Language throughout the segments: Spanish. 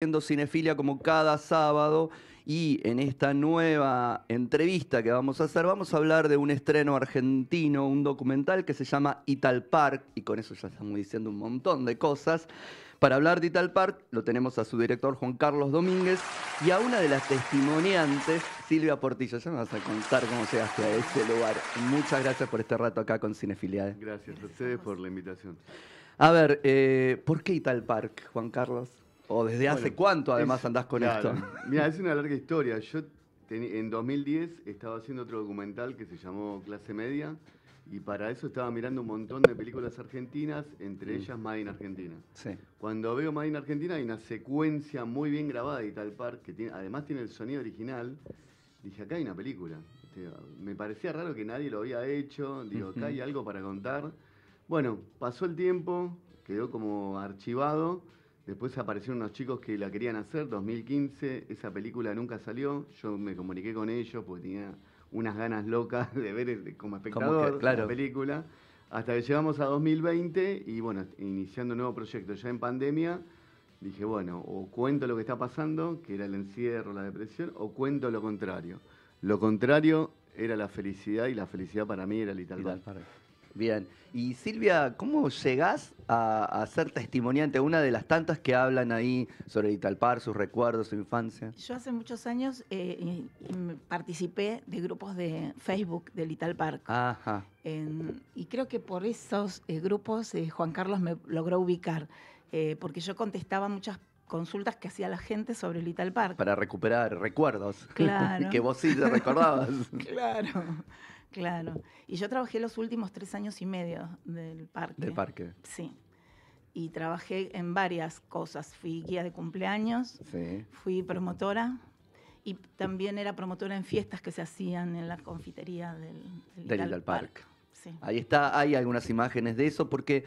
Haciendo cinefilia como cada sábado y en esta nueva entrevista que vamos a hacer vamos a hablar de un estreno argentino, un documental que se llama Ital Park y con eso ya estamos diciendo un montón de cosas. Para hablar de Ital Park lo tenemos a su director Juan Carlos Domínguez y a una de las testimoniantes, Silvia Portillo. Ya me vas a contar cómo llegaste a este lugar. Muchas gracias por este rato acá con Cinefilia. ¿eh? Gracias a ustedes por la invitación. A ver, eh, ¿por qué Ital Park, Juan Carlos? ¿O desde hace cuánto además andás con esto? Mira, es una larga historia. Yo en 2010 estaba haciendo otro documental que se llamó Clase Media y para eso estaba mirando un montón de películas argentinas, entre mm. ellas Made in Argentina. Cuando veo Made in Argentina hay una secuencia muy bien grabada y tal par, que tiene, además tiene el sonido original. Dije, acá hay una película. me parecía raro que nadie lo había hecho. Digo, acá hay algo para contar. Bueno, pasó el tiempo, quedó como archivado. Después aparecieron unos chicos que la querían hacer, 2015, esa película nunca salió, yo me comuniqué con ellos porque tenía unas ganas locas de ver como espectador la película, hasta que llegamos a 2020 y bueno, iniciando un nuevo proyecto ya en pandemia, dije, bueno, o cuento lo que está pasando, que era el encierro, la depresión, o cuento lo contrario. Lo contrario era la felicidad y la felicidad para mí era literal Bien. Y Silvia, ¿cómo llegás a, a, ser testimoniante, una de las tantas que hablan ahí sobre Italpar, sus recuerdos, su infancia? Yo hace muchos años eh, participé de grupos de Facebook del Italpar. Ajá. y creo que por esos eh, grupos eh, Juan Carlos me logró ubicar, porque yo contestaba muchas consultas que hacía la gente sobre el Little Para recuperar recuerdos. Claro. que vos sí te recordabas. claro. Claro. Y yo trabajé los últimos tres años y medio del parque. Del parque. Sí. Y trabajé en varias cosas. Fui guía de cumpleaños, fui promotora y también era promotora en fiestas que se hacían en la confitería del, del, del Ahí está, hay algunas imágenes de eso porque...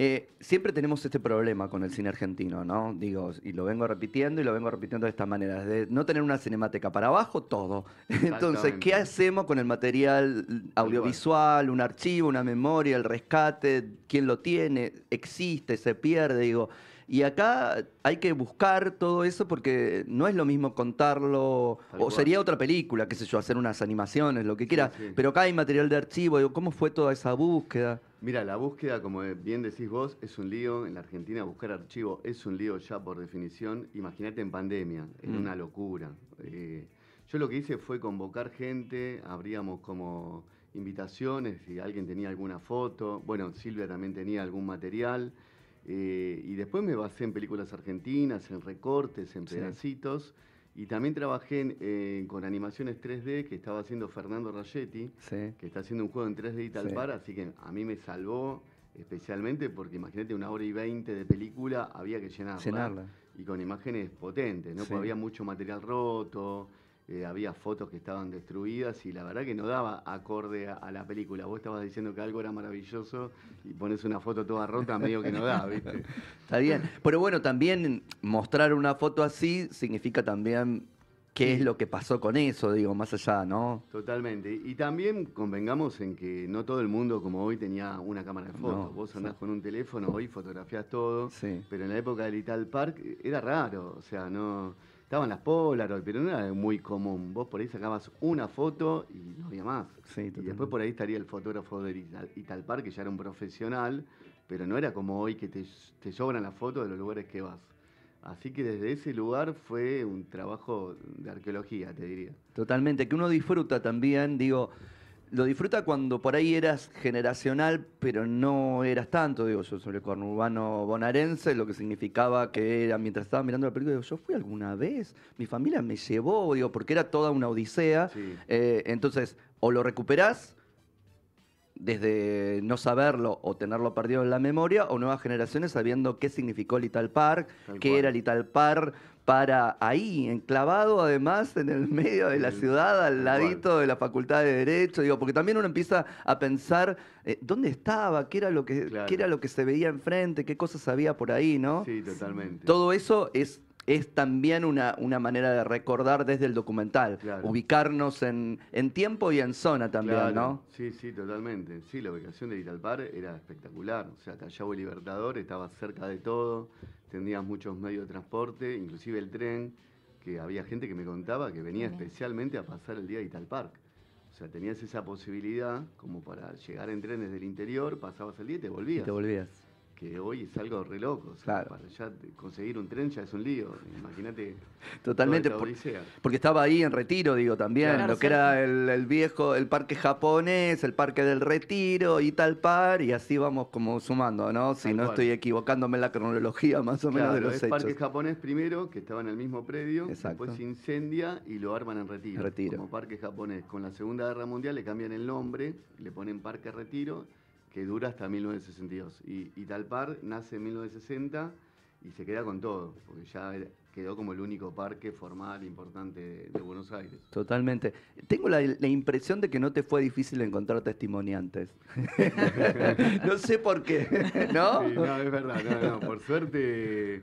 Eh, siempre tenemos este problema con el cine argentino, ¿no? Digo, y lo vengo repitiendo y lo vengo repitiendo de esta manera, de no tener una cinemática para abajo, todo. Entonces, ¿qué hacemos con el material audiovisual, un archivo, una memoria, el rescate? ¿Quién lo tiene? ¿Existe? ¿Se pierde? Digo, y acá hay que buscar todo eso porque no es lo mismo contarlo, o sería otra película, qué sé yo, hacer unas animaciones, lo que quiera, pero acá hay material de archivo, digo, ¿cómo fue toda esa búsqueda? Mira, la búsqueda, como bien decís vos, es un lío. En la Argentina buscar archivo es un lío ya por definición. Imagínate en pandemia, es mm. una locura. Eh, yo lo que hice fue convocar gente, abríamos como invitaciones, si alguien tenía alguna foto, bueno, Silvia también tenía algún material. Eh, y después me basé en películas argentinas, en recortes, en pedacitos. Y también trabajé en, con animaciones 3D que estaba haciendo Fernando Rayetti, que está haciendo un juego en 3D y tal así que a mí me salvó especialmente porque imagínate una hora y veinte de película había que llenarla. Y con imágenes potentes, ¿no? Porque había mucho material roto, eh, había fotos que estaban destruidas y la verdad que no daba acorde a, la película. Vos estabas diciendo que algo era maravilloso y pones una foto toda rota, medio que no da, ¿viste? Está bien. Pero bueno, también mostrar una foto así significa también qué es lo que pasó con eso, digo, más allá, ¿no? Totalmente. Y también convengamos en que no todo el mundo como hoy tenía una cámara de fotos. Vos andás con un teléfono, hoy fotografías todo, sí. pero en la época del Ital Park era raro, o sea, no Estaban las Polaroid, pero no era muy común. Vos por ahí sacabas una foto y no había más. Sí, y después por ahí estaría el fotógrafo de Italpar, que ya era un profesional, pero no era como hoy que te, te sobran las fotos de los lugares que vas. Así que desde ese lugar fue un trabajo de arqueología, te diría. Totalmente, que uno disfruta también, digo, lo disfruta cuando por ahí eras generacional, pero no eras tanto. Digo, yo soy el conurbano bonaerense, lo que significaba que era, mientras estaba mirando el película, yo fui alguna vez, mi familia me llevó, digo, porque era toda una odisea. Eh, entonces, o lo recuperás desde no saberlo o tenerlo perdido en la memoria, o nuevas generaciones sabiendo qué significó Little Park, qué era Little Park, para ahí, enclavado además en el medio de la ciudad, al ladito de la Facultad de Derecho, digo, porque también uno empieza a pensar eh, dónde estaba, qué era lo que, qué era lo que se veía enfrente, qué cosas había por ahí, ¿no? Sí, totalmente. Todo eso es es también una, una manera de recordar desde el documental, ubicarnos en, en, tiempo y en zona también, ¿no? Sí, sí, totalmente. Sí, la ubicación de Italpar era espectacular. O sea, Callao y Libertador estaba cerca de todo, tenías muchos medios de transporte, inclusive el tren, que había gente que me contaba que venía especialmente a pasar el día de Park. O sea, tenías esa posibilidad como para llegar en tren desde el interior, pasabas el día y te volvías. Y te volvías que hoy es algo re loco. Para ya conseguir un tren ya es un lío. Imagínate. Totalmente. porque estaba ahí en Retiro, digo, también. lo que era el, el, viejo, el parque japonés, el parque del Retiro y tal par. Y así vamos como sumando, ¿no? Si no estoy equivocándome en la cronología más o menos de los es hechos. El parque japonés primero, que estaba en el mismo predio. Exacto. Después incendia y lo arman en Retiro. Retiro. Como parque japonés. Con la Segunda Guerra Mundial le cambian el nombre, le ponen parque Retiro que dura hasta 1962. Y, tal par nace en 1960 y se queda con todo, porque ya quedó como el único parque formal importante de, Buenos Aires. Totalmente. Tengo la, impresión de que no te fue difícil encontrar testimoniantes. no sé por qué, ¿no? no, es verdad, no, Por suerte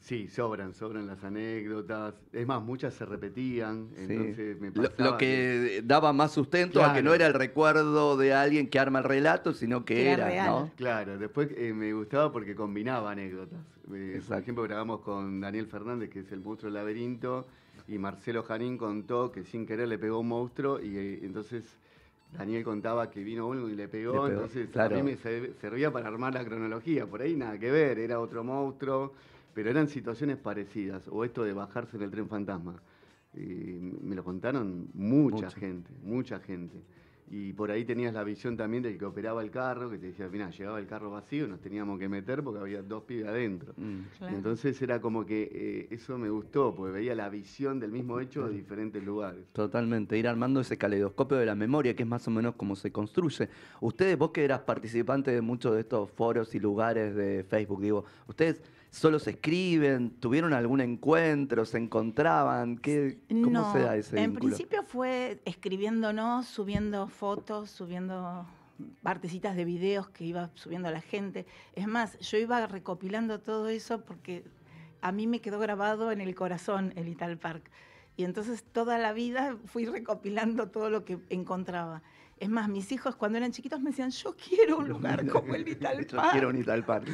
Sí, sobran, sobran las anécdotas. Es más, muchas se repetían. Entonces me lo, lo, que daba más sustento a que no era el recuerdo de alguien que arma el relato, sino que, era, ¿no? Claro, después eh, me gustaba porque combinaba anécdotas. Eh, por ejemplo, grabamos con Daniel Fernández, que es el monstruo del laberinto, y Marcelo Janín contó que sin querer le pegó un monstruo y eh, entonces... Daniel contaba que vino uno y le pegó, entonces a mí me servía para armar la cronología, por ahí nada que ver, era otro monstruo, pero eran situaciones parecidas, o esto de bajarse en el tren fantasma. me lo contaron mucha, gente, mucha gente. Y por ahí tenías la visión también del que operaba el carro, que te decía, mirá, llegaba el carro vacío, nos teníamos que meter porque había dos pibes adentro. Mm. Entonces era como que eh, eso me gustó, porque veía la visión del mismo hecho de diferentes lugares. Totalmente, ir armando ese caleidoscopio de la memoria, que es más o menos como se construye. Ustedes, vos que eras participante de muchos de estos foros y lugares de Facebook, digo, ustedes solo se escriben? ¿Tuvieron algún encuentro? ¿Se encontraban? ¿Qué, ¿Cómo no, se da ese En principio fue escribiéndonos, subiendo fotos, subiendo partecitas de videos que iba subiendo la gente. Es más, yo iba recopilando todo eso porque a mí me quedó grabado en el corazón el Ital Park. Y entonces toda la vida fui recopilando todo lo que encontraba. Es más, mis hijos cuando eran chiquitos me decían, yo quiero un lugar como el Little Park. yo quiero un Little Park.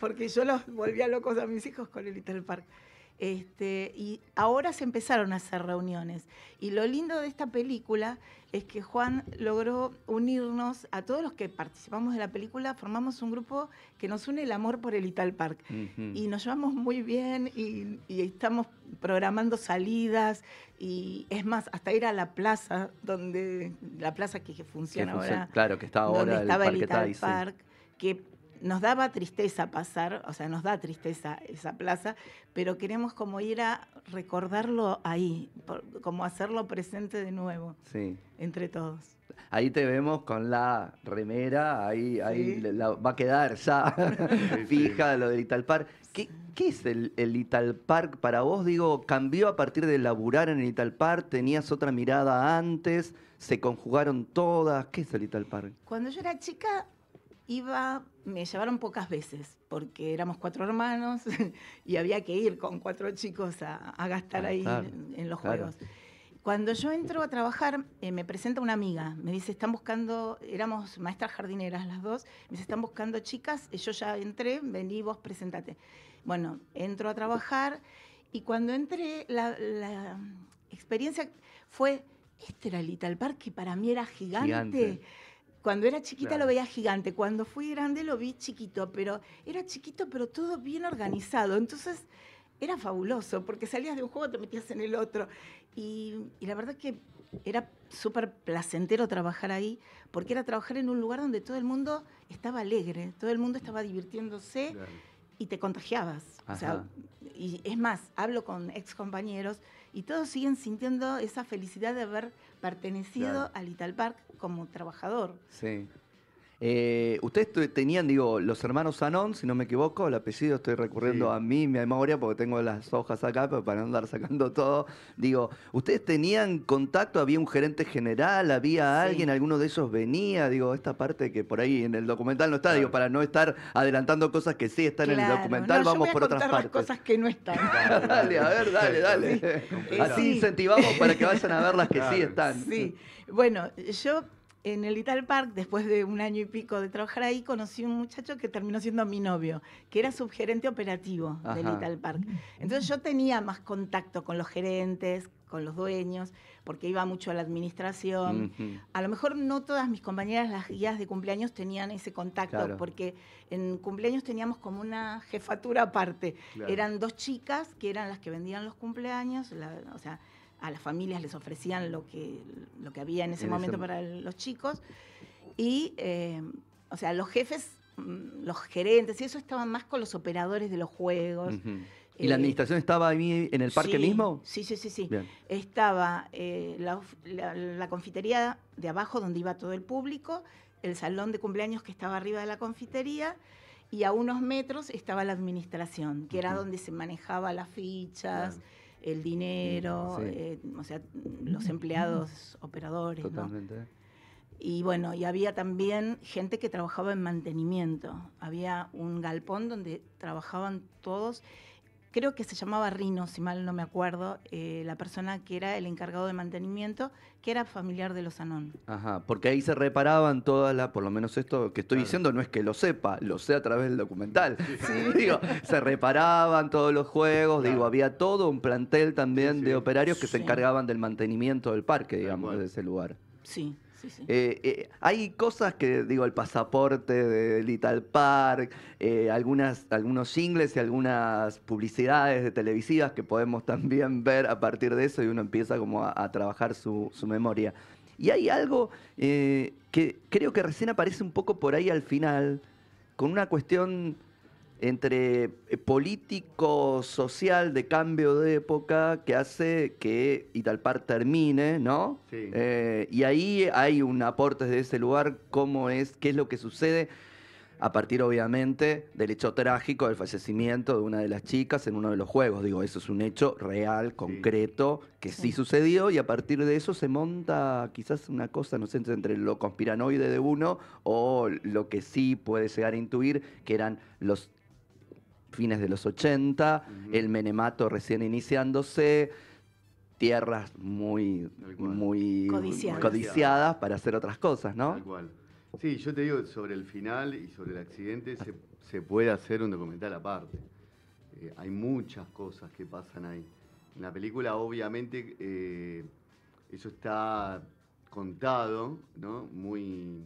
porque yo los volvía locos a mis hijos con el Little Park. Este, y ahora se empezaron a hacer reuniones. Y lo lindo de esta película es que Juan logró unirnos a todos los que participamos de la película, formamos un grupo que nos une el amor por el Ital Park. Y nos llevamos muy bien y, estamos programando salidas y es más, hasta ir a la plaza, donde la plaza que, funciona ahora. Claro, que está ahora el estaba Ital Park, nos daba tristeza pasar, o sea, nos da tristeza esa plaza, pero queremos como ir a recordarlo ahí, como hacerlo presente de nuevo, sí. entre todos. Ahí te vemos con la remera, ahí, ahí va a quedar ya fija lo del Italpar. ¿Qué, es el, el Park para vos? Digo, ¿cambió a partir de laburar en el Italpark? ¿Tenías otra mirada antes? ¿Se conjugaron todas? ¿Qué es el Italpark? Cuando yo era chica, iba, me llevaron pocas veces, porque éramos cuatro hermanos y había que ir con cuatro chicos a, gastar ah, ahí en, los juegos. Cuando yo entro a trabajar, eh, me presenta una amiga, me dice, están buscando, éramos maestras jardineras las dos, me dice, están buscando chicas, eh, yo ya entré, vení vos, presentate. Bueno, entro a trabajar y cuando entré, la, experiencia fue, este era el que para mí era gigante. Cuando era chiquita lo veía gigante, cuando fui grande lo vi chiquito, pero era chiquito, pero todo bien organizado. Entonces era fabuloso, porque salías de un juego, te metías en el otro. Y, la verdad que era súper placentero trabajar ahí, porque era trabajar en un lugar donde todo el mundo estaba alegre, todo el mundo estaba divirtiéndose y te contagiabas. O sea, y es más, hablo con ex compañeros y todos siguen sintiendo esa felicidad de haber pertenecido al al Park como trabajador. Sí. Eh, ustedes tenían, digo, los hermanos Anón, si no me equivoco, el apellido estoy recurriendo a mí, mi memoria, porque tengo las hojas acá, pero para andar sacando todo. Digo, ¿ustedes tenían contacto? ¿Había un gerente general? ¿Había alguien? ¿Alguno de ellos venía? Digo, esta parte que por ahí en el documental no está, digo, para no estar adelantando cosas que sí están en el documental, vamos por otras partes. Las cosas que no están. dale, a ver, dale, dale. Así incentivamos para que vayan a ver las que sí están. Sí, bueno, yo en el Little Park, después de un año y pico de trabajar ahí, conocí un muchacho que terminó siendo mi novio, que era subgerente operativo del Little Park. Entonces yo tenía más contacto con los gerentes, con los dueños, porque iba mucho a la administración. A lo mejor no todas mis compañeras, las guías de cumpleaños, tenían ese contacto, porque en cumpleaños teníamos como una jefatura aparte. Eran dos chicas que eran las que vendían los cumpleaños, o sea, a las familias les ofrecían lo que, lo que había en ese momento para los chicos. Y, eh, o sea, los jefes, mm, los gerentes y eso estaban más con los operadores de los juegos. ¿Y la eh, administración estaba ahí en el parque mismo? Sí, sí, sí, sí. Estaba eh, la, confitería de abajo donde iba todo el público, el salón de cumpleaños que estaba arriba de la confitería y a unos metros estaba la administración, que era donde se manejaba las fichas el dinero, mm, eh, o sea, los empleados operadores. Totalmente. Y bueno, y había también gente que trabajaba en mantenimiento. Había un galpón donde trabajaban todos creo que se llamaba Rino, si mal no me acuerdo, eh, la persona que era el encargado de mantenimiento, que era familiar de los Anón. Ajá, porque ahí se reparaban todas las, por lo menos esto que estoy diciendo no es que lo sepa, lo sé a través del documental. Sí. se reparaban todos los juegos, digo, había todo un plantel también de operarios que se encargaban del mantenimiento del parque, digamos, de ese lugar. Sí. Eh, eh, hay cosas que, digo, el pasaporte de Little Park, eh, algunas, algunos singles y algunas publicidades de televisivas que podemos también ver a partir de eso y uno empieza como a, trabajar su, su, memoria. Y hay algo que creo que recién aparece un poco por ahí al final, con una cuestión entre eh, político social de cambio de época que hace que y tal Italpar termine, ¿no? Eh, y ahí hay un aporte desde ese lugar, cómo es, qué es lo que sucede a partir obviamente del hecho trágico del fallecimiento de una de las chicas en uno de los juegos. Digo, eso es un hecho real, concreto, que sí, sucedió y a partir de eso se monta quizás una cosa, no sé, entre lo conspiranoide de uno o lo que sí puede llegar a intuir, que eran los fines de los 80, el menemato recién iniciándose, tierras muy, codiciadas. para hacer otras cosas, ¿no? Sí, yo te digo, sobre el final y sobre el accidente se, puede hacer un documental aparte. Eh, hay muchas cosas que pasan ahí. En la película, obviamente, eh, eso está contado, ¿no? Muy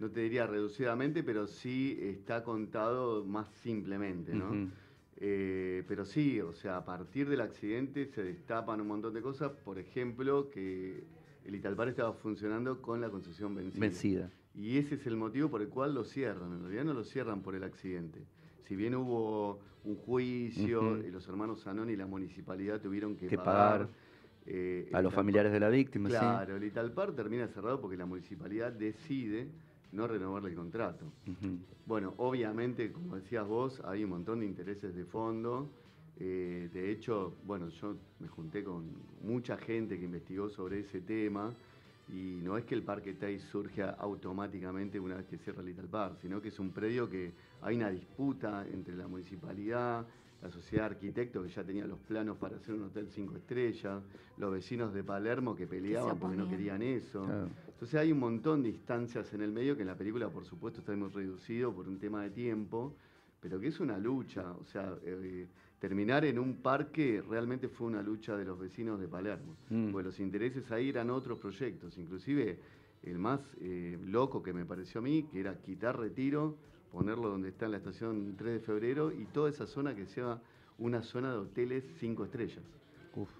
no te diría reducidamente, pero sí está contado más simplemente, ¿no? Eh, pero sí, o sea, a partir del accidente se destapan un montón de cosas, por ejemplo, que el Italpar estaba funcionando con la concesión vencida. Y ese es el motivo por el cual lo cierran, en realidad no lo cierran por el accidente. Si bien hubo un juicio, eh, los hermanos Sanón y la municipalidad tuvieron que, pagar, eh, a los familiares de la víctima. Claro, el Italpar termina cerrado porque la municipalidad decide no renovarle el contrato. Bueno, obviamente, como decías vos, hay un montón de intereses de fondo. Eh, de hecho, bueno, yo me junté con mucha gente que investigó sobre ese tema y no es que el Parque Tay surja automáticamente una vez que cierra el par, sino que es un predio que hay una disputa entre la municipalidad, la sociedad de arquitectos que ya tenía los planos para hacer un hotel cinco estrellas, los vecinos de Palermo que peleaban porque no querían eso. O sea, hay un montón de instancias en el medio que en la película, por supuesto, está muy reducido por un tema de tiempo, pero que es una lucha. O sea, eh, terminar en un parque realmente fue una lucha de los vecinos de Palermo. Mm. porque los intereses ahí eran otros proyectos, inclusive el más eh, loco que me pareció a mí, que era quitar retiro, ponerlo donde está en la estación 3 de febrero y toda esa zona que sea una zona de hoteles 5 estrellas.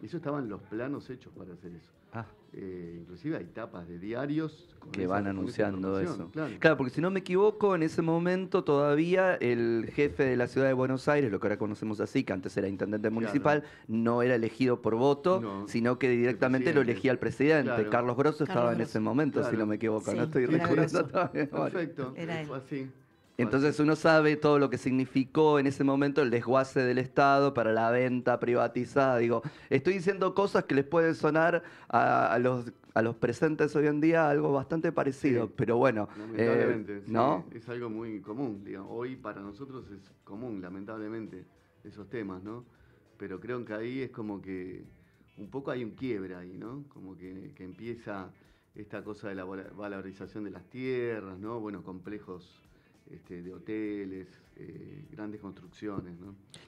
Eso estaban los planos hechos para hacer eso. Ah. Eh, inclusive hay tapas de diarios que van anunciando eso. Claro. porque si no me equivoco, en ese momento todavía el jefe de la ciudad de Buenos Aires, lo que ahora conocemos así, que antes era intendente municipal, no era elegido por voto, sino que directamente lo elegía el presidente. Carlos Grosso estaba en ese momento, si no me equivoco, no estoy recordando. Perfecto, era así. Entonces uno sabe todo lo que significó en ese momento el desguace del Estado para la venta privatizada. Digo, estoy diciendo cosas que les pueden sonar a, los presentes hoy en día algo bastante parecido, pero bueno, lamentablemente, eh, ¿no? es algo muy común, hoy para nosotros es común, lamentablemente, esos temas, ¿no? Pero creo que ahí es como que un poco hay un quiebre ahí, ¿no? Como que, que empieza esta cosa de la valorización de las tierras, ¿no? Bueno, complejos este, de hoteles, eh, grandes construcciones.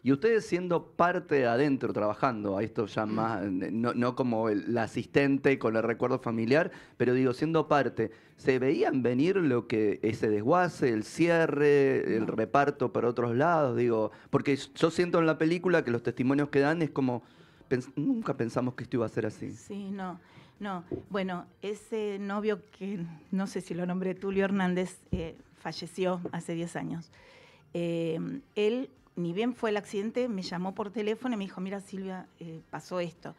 Y ustedes siendo parte adentro, trabajando, a esto ya más, no, como el, asistente con el recuerdo familiar, pero digo, siendo parte, ¿se veían venir lo que ese desguace, el cierre, el reparto por otros lados? Digo, porque yo siento en la película que los testimonios que dan es como, nunca pensamos que esto iba a ser así. Sí, no. No, bueno, ese novio que no sé si lo nombré Tulio Hernández, eh, falleció hace 10 años. Eh, él, ni bien fue el accidente, me llamó por teléfono y me dijo, mira Silvia, eh, pasó esto.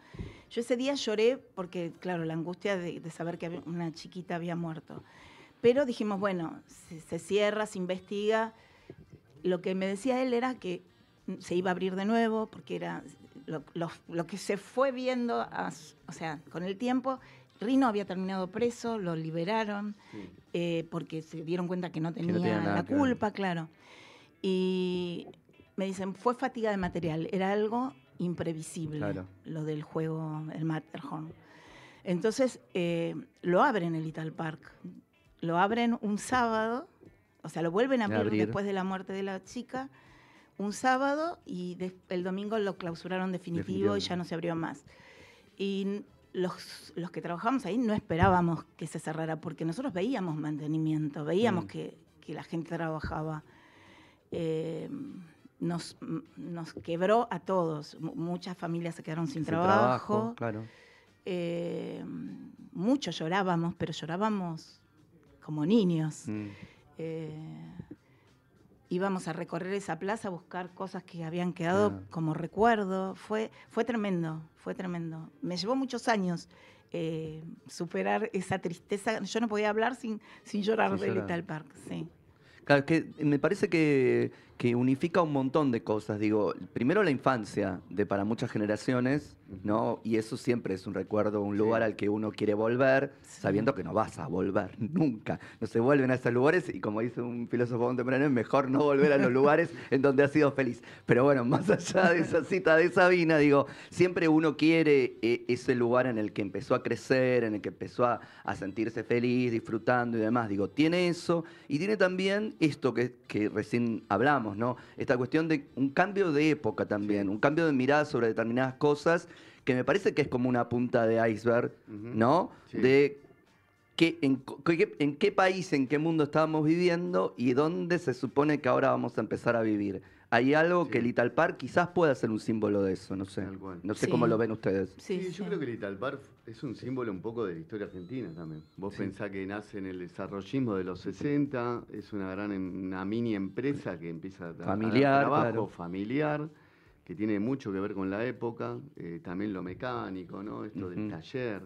Yo ese día lloré porque, claro, la angustia de, saber que una chiquita había muerto. Pero dijimos, bueno, se, cierra, se investiga. Lo que me decía él era que se iba a abrir de nuevo porque era lo, que se fue viendo, o sea, con el tiempo, Rino había terminado preso, lo liberaron eh, porque se dieron cuenta que no tenía, la culpa, claro. Y me dicen, fue fatiga de material, era algo imprevisible lo del juego, el Matterhorn. Entonces eh, lo abren el Ital Park, lo abren un sábado, o sea, lo vuelven a abrir, después de la muerte de la chica, un sábado y el domingo lo clausuraron definitivo, definitivo y ya no se abrió más. Y los, que trabajamos ahí no esperábamos que se cerrara, porque nosotros veíamos mantenimiento, veíamos mm. que, la gente trabajaba. Eh, nos, quebró a todos. muchas familias se quedaron sin, trabajo. Eh, muchos llorábamos, pero llorábamos como niños. Mm. Eh, íbamos a recorrer esa plaza a buscar cosas que habían quedado como recuerdo. Fue, fue tremendo, fue tremendo. Me llevó muchos años eh, superar esa tristeza. Yo no podía hablar sin, sin llorar del de Park, sí. que me parece que que unifica un montón de cosas. Digo, primero la infancia de para muchas generaciones, ¿no? Y eso siempre es un recuerdo, un lugar al que uno quiere volver, sabiendo que no vas a volver nunca. No se vuelven a esos lugares y como dice un filósofo contemporáneo, es mejor no volver a los lugares en donde ha sido feliz. Pero bueno, más allá de esa cita de Sabina, digo, siempre uno quiere eh, ese lugar en el que empezó a crecer, en el que empezó a, sentirse feliz, disfrutando y demás. Digo, tiene eso y tiene también esto que recién hablamos esta cuestión de un cambio de época también, un cambio de mirada sobre determinadas cosas, que me parece que es como una punta de iceberg, De en qué país, en qué mundo estábamos viviendo y dónde se supone que ahora vamos a empezar a vivir hay algo que el Italpar quizás pueda ser un símbolo de eso, no sé. No sé cómo lo ven ustedes. Sí, yo creo que el Italpar es un símbolo un poco de la historia argentina también. Vos pensás que nace en el desarrollismo de los 60, es una gran, em, una mini empresa que empieza a familiar, familiar, que tiene mucho que ver con la época, eh, también lo mecánico, ¿no? Esto del taller.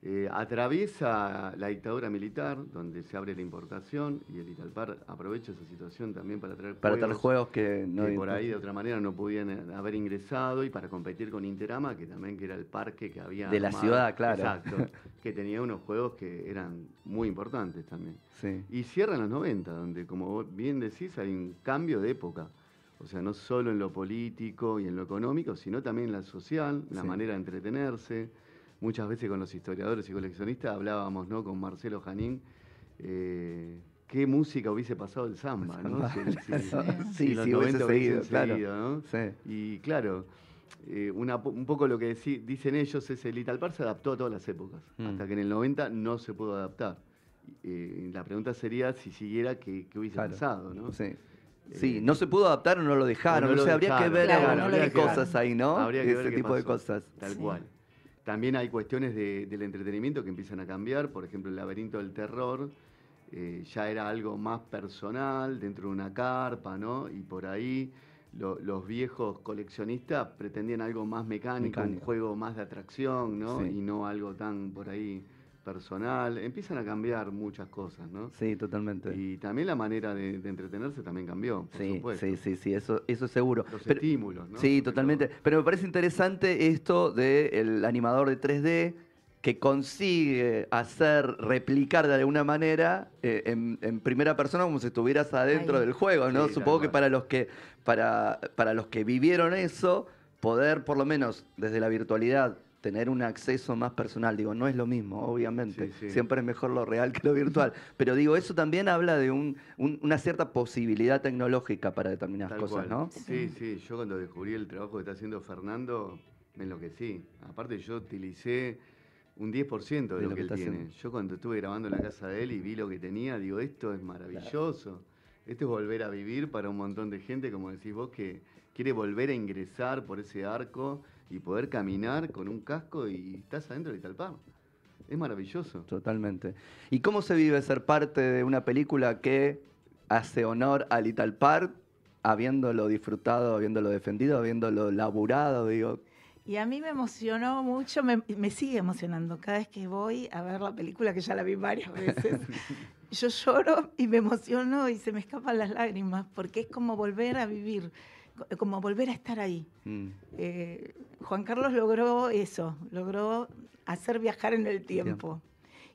Eh, atraviesa la dictadura militar, donde se abre la importación y el Italpar aprovecha esa situación también para traer para juegos, que, por ahí de otra manera no podían haber ingresado y para competir con Interama, que también que era el parque que había... De la ciudad, claro. Exacto, que tenía unos juegos que eran muy importantes también. Y cierran los 90, donde como bien decís hay un cambio de época. O sea, no solo en lo político y en lo económico, sino también en la social, la manera de entretenerse muchas veces con los historiadores y coleccionistas hablábamos, ¿no? Con Marcelo Janín. Eh, qué música hubiese pasado el samba, ¿no? sí, sí, hubiese seguido, Y claro, eh, un poco lo que dicen ellos es el Italpar se adaptó a todas las épocas, mm. hasta que en el 90 no se pudo adaptar. Eh, la pregunta sería si siguiera qué, hubiese pasado, ¿no? Sí. no se pudo adaptar o no lo dejaron. habría que ver hay cosas ahí, ¿no? Habría que Ese ver tipo de cosas. Tal cual. También hay cuestiones del entretenimiento que empiezan a cambiar, por ejemplo, el laberinto del terror eh, ya era algo más personal, dentro de una carpa, ¿no? Y por ahí los viejos coleccionistas pretendían algo más mecánico, un juego más de atracción, ¿no? Y no algo tan por ahí personal, empiezan a cambiar muchas cosas, ¿no? Sí, totalmente. Y también la manera de, entretenerse también cambió, por sí, Sí, sí, sí, eso, eso es seguro. Los estímulos, ¿no? Sí, totalmente. Pero me parece interesante esto del animador de 3D que consigue hacer replicar de alguna manera eh, en, primera persona como si estuvieras adentro del juego, ¿no? Supongo que para los que, para, para los que vivieron eso, poder por lo menos desde la virtualidad tener un acceso más personal. Digo, no es lo mismo, obviamente. Siempre es mejor lo real que lo virtual. Pero digo, eso también habla de una cierta posibilidad tecnológica para determinadas cosas, ¿no? Sí, sí. Yo cuando descubrí el trabajo que está haciendo Fernando, me enloquecí. Aparte, yo utilicé un 10% de, lo, que, él tiene. Yo cuando estuve grabando en la casa de él y vi lo que tenía, digo, esto es maravilloso. Esto es volver a vivir para un montón de gente, como decís vos, que quiere volver a ingresar por ese arco y poder caminar con un casco y estás adentro de Italpar. Es maravilloso. Totalmente. ¿Y cómo se vive ser parte de una película que hace honor al Italpar, habiéndolo disfrutado, habiéndolo defendido, habiéndolo laburado, digo? Y a mí me emocionó mucho, me sigue emocionando cada vez que voy a ver la película, que ya la vi varias veces. yo lloro y me emociono y se me escapan las lágrimas, porque es como volver a vivir como volver a estar ahí. Mm. Eh, Juan Carlos logró eso, logró hacer viajar en el tiempo.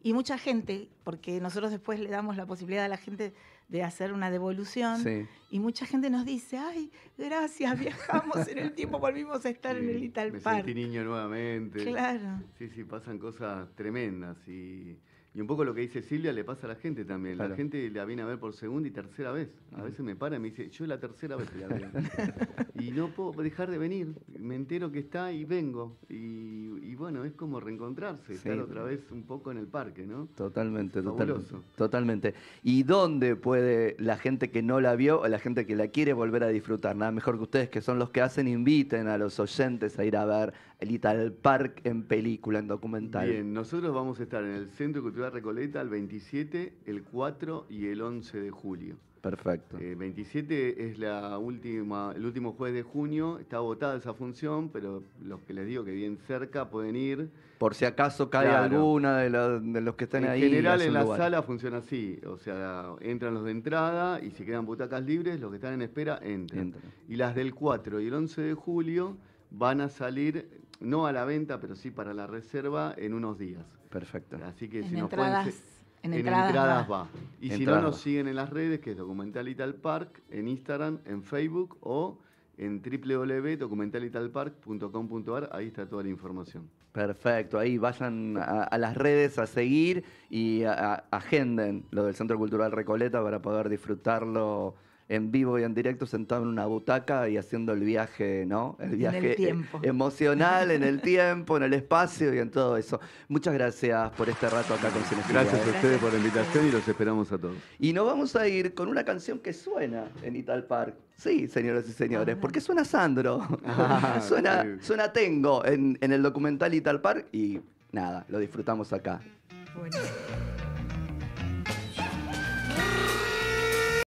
Y mucha gente, porque nosotros después le damos la posibilidad a la gente de hacer una devolución, y mucha gente nos dice, ay, gracias, viajamos en el tiempo, volvimos a estar en el Little Park. sentí niño nuevamente. Claro. Sí, sí, pasan cosas tremendas y y un poco lo que dice Silvia le pasa a la gente también. La gente la viene a ver por segunda y tercera vez. A veces me para y me dice, yo la tercera vez la veo. y no puedo dejar de venir. Me entero que está y vengo. Y, bueno, es como reencontrarse, estar otra vez un poco en el parque, ¿no? Totalmente, totalmente. Totalmente. ¿Y dónde puede la gente que no la vio o la gente que la quiere volver a disfrutar? Nada mejor que ustedes, que son los que hacen, inviten a los oyentes a ir a ver el Park en película, en documental. Bien, nosotros vamos a estar en el Centro Cultural Recoleta el 27, el 4 y el 11 de julio. Perfecto. El eh, 27 es la última, el último jueves de junio. Está votada esa función, pero los que les digo que bien cerca pueden ir. Por si acaso cae alguna de, los que están ahí. en general en la sala funciona así. O sea, entran los de entrada y si quedan butacas libres, los que están en espera entran. Y las del 4 y el 11 de julio van a salir no a la venta, pero sí para la reserva en unos días. Perfecto. Así que si entradas, pueden... En, entradas, va. Y si no, nos siguen en las redes, que es Documental Ital Park, en Instagram, en Facebook o en www.documentalitalpark.com.ar, ahí está toda la información. Perfecto, ahí vayan a, las redes a seguir y agenden lo del Centro Cultural Recoleta para poder disfrutarlo en vivo y en directo sentado en una butaca y haciendo el viaje, ¿no? El viaje eh, emocional, en el tiempo, en el espacio y en todo eso. Muchas gracias por este rato acá con Cinefilia. Gracias a ustedes por la invitación y los esperamos a todos. Y nos vamos a ir con una canción que suena en Ital Park. Sí, señoras y señores, porque suena Sandro, ah, suena, suena Tengo en, el documental Ital Park y nada, lo disfrutamos acá.